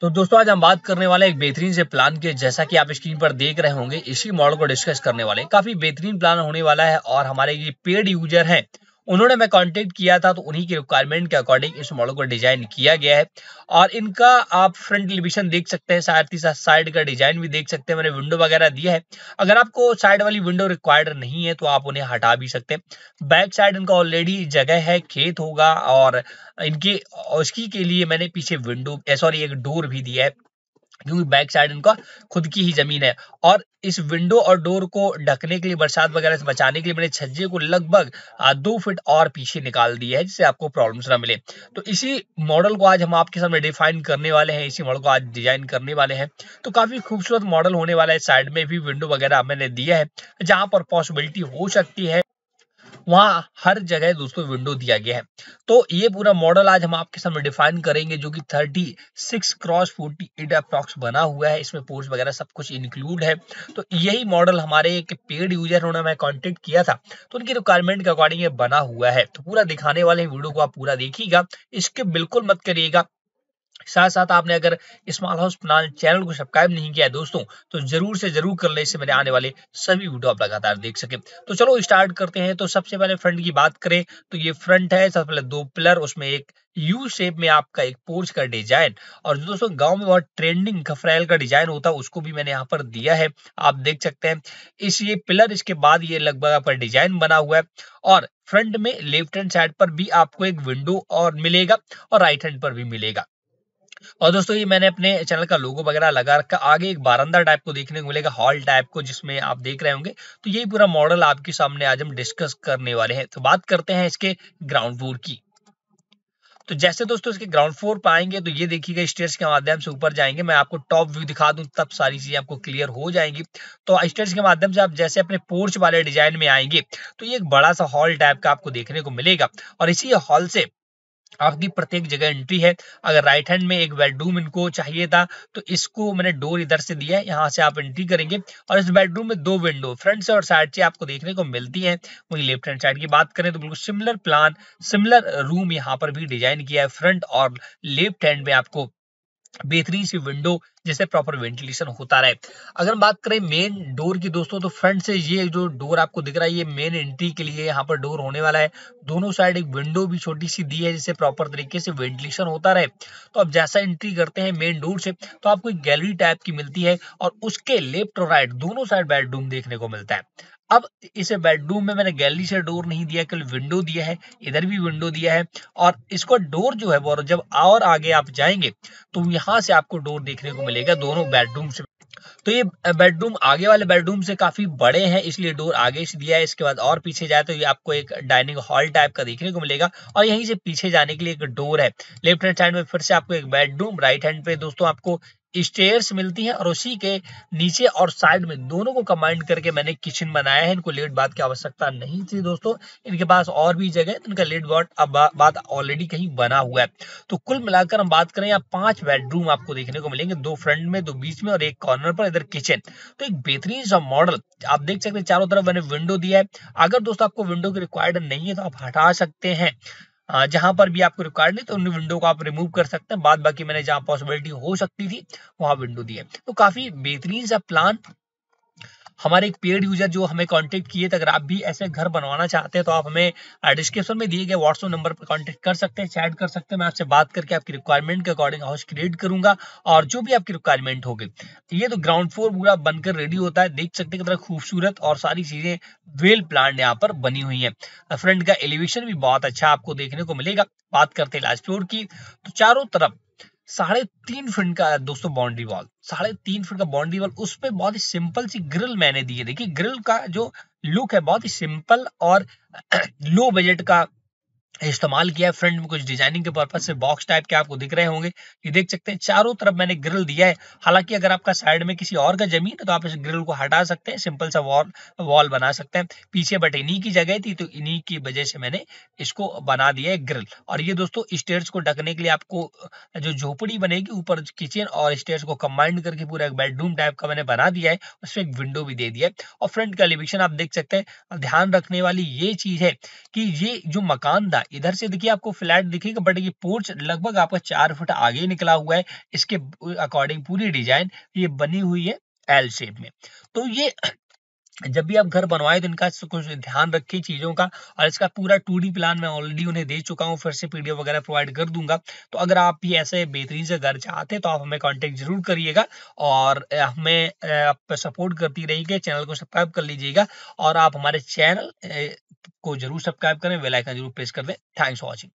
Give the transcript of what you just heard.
तो दोस्तों आज हम बात करने वाले एक बेहतरीन से प्लान के जैसा कि आप स्क्रीन पर देख रहे होंगे इसी मॉडल को डिस्कस करने वाले काफी बेहतरीन प्लान होने वाला है और हमारे ये पेड यूजर हैं उन्होंने मैं कांटेक्ट किया था तो उन्हीं की रिक्वायरमेंट के अकॉर्डिंग इस मॉडल को डिजाइन किया गया है और इनका आप फ्रंट एलिवेशन देख सकते हैं साथ ही साथ साइड का डिजाइन भी देख सकते हैं मैंने विंडो वगैरह दिया है अगर आपको साइड वाली विंडो रिक्वायर्ड नहीं है तो आप उन्हें हटा भी सकते हैं बैक साइड इनका ऑलरेडी जगह है खेत होगा और इनके उसकी के लिए मैंने पीछे विंडो सॉरी eh, एक डोर भी दिया है क्योंकि बैक साइड इनका खुद की ही जमीन है और इस विंडो और डोर को ढकने के लिए बरसात वगैरह से बचाने के लिए मैंने छज्जे को लगभग दो फिट और पीछे निकाल दी है जिससे आपको प्रॉब्लम्स ना मिले तो इसी मॉडल को आज हम आपके सामने डिफाइन करने वाले हैं इसी मॉडल को आज डिजाइन करने वाले हैं तो काफी खूबसूरत मॉडल होने वाला है साइड में भी विंडो वगैरह मैंने दिया है जहां पर पॉसिबिलिटी हो सकती है वहां हर जगह दोस्तों विंडो दिया गया है तो ये पूरा मॉडल आज हम आपके सामने डिफाइन करेंगे जो कि 36 क्रॉस 48 अप्रॉक्स बना हुआ है इसमें पोर्ट्स वगैरह सब कुछ इंक्लूड है तो यही मॉडल हमारे एक पेड यूजर उन्होंने हमें कॉन्टेक्ट किया था तो उनकी रिक्वायरमेंट के अकॉर्डिंग ये बना हुआ है तो पूरा दिखाने वाले वीडियो को आप पूरा देखिएगा इसके बिल्कुल मत करिएगा साथ साथ आपने अगर स्मॉल हाउस प्लान चैनल को सब्सक्राइब नहीं किया है दोस्तों तो जरूर से जरूर कर ले इससे मेरे आने वाले सभी वीडियो आप लगातार देख सके तो चलो स्टार्ट करते हैं तो सबसे पहले फ्रंट की बात करें तो ये फ्रंट है सबसे पहले दो पिलर उसमें एक यू शेप में आपका एक पोर्च का डिजाइन और दोस्तों गांव में बहुत ट्रेंडिंग खफरेल का डिजाइन होता है उसको भी मैंने यहाँ पर दिया है आप देख सकते हैं इस ये पिलर इसके बाद ये लगभग पर डिजाइन बना हुआ है और फ्रंट में लेफ्ट हैंड साइड पर भी आपको एक विंडो और मिलेगा और राइट हैंड पर भी मिलेगा और दोस्तों ये मैंने अपने चैनल का लोगो वगैरह लगा रखा आगे एक बारंदा टाइप को देखने को मिलेगा हॉल टाइप को जिसमें आप देख रहे होंगे तो यही पूरा मॉडल आपके सामने आज हम डिस्कस करने वाले हैं तो बात करते हैं इसके ग्राउंड फ्लोर की तो जैसे दोस्तों इसके ग्राउंड फ्लोर पर आएंगे तो ये देखिएगा स्टेयर्स के माध्यम से ऊपर जाएंगे मैं आपको टॉप व्यू दिखा दूं तब सारी चीजें आपको क्लियर हो जाएंगी तो स्टेयर्स के माध्यम से आप जैसे अपने पोर्च वाले डिजाइन में आएंगे तो ये एक बड़ा सा हॉल टाइप का आपको देखने को मिलेगा और इसी हॉल से आपकी प्रत्येक जगह एंट्री है अगर राइट हैंड में एक बेडरूम इनको चाहिए था तो इसको मैंने डोर इधर से दिया है यहाँ से आप एंट्री करेंगे और इस बेडरूम में दो विंडो फ्रंट से और साइड से आपको देखने को मिलती है वहीं लेफ्ट हैंड साइड की बात करें तो बिल्कुल सिमिलर प्लान सिमिलर रूम यहाँ पर भी डिजाइन किया है फ्रंट और लेफ्ट हैंड में आपको बेहतरीन सी विंडो जिससे प्रॉपर वेंटिलेशन होता रहे अगर बात करें मेन डोर की दोस्तों तो फ्रंट से ये जो डोर आपको दिख रहा है ये मेन एंट्री के लिए यहाँ पर डोर होने वाला है दोनों साइड एक विंडो भी छोटी सी दी है जिससे प्रॉपर तरीके से वेंटिलेशन होता रहे तो आप जैसा एंट्री करते हैं मेन डोर से तो आपको एक गैलरी टाइप की मिलती है और उसके लेफ्ट और राइट दोनों साइड बेडरूम देखने को मिलता है अब इसे बेडरूम में मैंने गैलरी से डोर नहीं दिया केवल विंडो दिया है इधर भी विंडो दिया है और इसको डोर जो है वो जब और आगे आप जाएंगे तो यहाँ से आपको डोर देखने को मिलेगा दोनों बेडरूम से तो ये बेडरूम आगे वाले बेडरूम से काफी बड़े हैं इसलिए डोर आगे से दिया है इसके बाद और पीछे जाए तो ये आपको एक डाइनिंग हॉल टाइप का देखने को मिलेगा और यहीं से पीछे जाने के लिए एक डोर है लेफ्ट हैंड साइड में फिर से आपको एक बेडरूम राइट हैंड पे दोस्तों आपको स्टेयर्स मिलती हैं और उसी के नीचे और साइड में दोनों को कम्बाइंड करके मैंने किचन बनाया है इनको लेट बात की आवश्यकता नहीं थी दोस्तों इनके पास और भी जगह है तो इनका लेट बॉट अब बात ऑलरेडी कहीं बना हुआ है तो कुल मिलाकर हम बात करें यहाँ पांच बेडरूम आपको देखने को मिलेंगे दो फ्रंट में दो बीच में और एक कॉर्नर पर इधर किचन तो एक बेहतरीन सा मॉडल आप देख सकते हैं चारों तरफ मैंने विंडो दिया है अगर दोस्तों आपको विंडो की रिक्वायर्ड नहीं है तो आप हटा सकते हैं जहां पर भी आपको रिक्वायर्ड नहीं तो उन विंडो को आप रिमूव कर सकते हैं बाद बाकी मैंने जहां पॉसिबिलिटी हो सकती थी वहां विंडो दी है तो काफी बेहतरीन सा प्लान हमारे एक पेड यूजर जो हमें कॉन्टेक्ट किए थे अगर आप भी ऐसे घर बनवाना चाहते हैं तो आप हमें डिस्क्रिप्शन में दिए गए व्हाट्सअप नंबर पर कॉन्टेक्ट कर सकते हैं चैट कर सकते हैं मैं आपसे बात करके आपकी रिक्वायरमेंट के अकॉर्डिंग हाउस क्रिएट करूंगा और जो भी आपकी रिक्वायरमेंट होगी ये तो ग्राउंड फ्लोर पूरा बनकर रेडी होता है देख सकते हैं कितना खूबसूरत और सारी चीजें वेल प्लान यहाँ पर बनी हुई है फ्रंट का एलिवेशन भी बहुत अच्छा आपको देखने को मिलेगा बात करते हैं लास्ट फ्लोर की तो चारों तरफ साढ़े तीन फिट का है दोस्तों बाउंड्री वॉल साढ़े तीन फिट का बाउंड्री वॉल उस पर बहुत ही सिंपल सी ग्रिल मैंने दी है देखिए ग्रिल का जो लुक है बहुत ही सिंपल और लो बजट का इस्तेमाल किया है फ्रंट में कुछ डिजाइनिंग के पर्पज से बॉक्स टाइप के आपको दिख रहे होंगे ये देख सकते हैं चारों तरफ मैंने ग्रिल दिया है हालांकि अगर आपका साइड में किसी और का जमीन है तो आप इस ग्रिल को हटा सकते हैं सिंपल सा वॉल वॉल बना सकते हैं पीछे बट इन्हीं की जगह थी तो इन्हीं की वजह से मैंने इसको बना दिया है ग्रिल और ये दोस्तों स्टेयर्स को ढकने के लिए आपको जो झोपड़ी बनेगी ऊपर किचन और स्टेयर्स को कंबाइंड करके पूरा एक बेडरूम टाइप का मैंने बना दिया है उसमें एक विंडो भी दे दिया है और फ्रंट का एलिवेशन आप देख सकते हैं ध्यान रखने वाली ये चीज है कि ये जो मकानदार दिखेगा इधर से देखिए आपको फ्लैट दिखेगा बट ये पोर्च लगभग आपका चार फुट आगे निकला हुआ है इसके अकॉर्डिंग पूरी डिजाइन ये बनी हुई है एल शेप में तो ये जब भी आप घर बनवाए तो इनका कुछ ध्यान रखें चीज़ों का और इसका पूरा टू प्लान मैं ऑलरेडी उन्हें दे चुका हूँ फिर से पीडीएफ वगैरह प्रोवाइड कर दूंगा तो अगर आप भी ऐसे बेहतरीन से घर चाहते तो आप हमें कॉन्टेक्ट जरूर करिएगा और हमें आप सपोर्ट करती रहिएगा चैनल को सब्सक्राइब कर लीजिएगा और आप हमारे चैनल को जरूर सब्सक्राइब करें वेलाइकन जरूर प्रेस कर दें थैंक्स फॉर वॉचिंग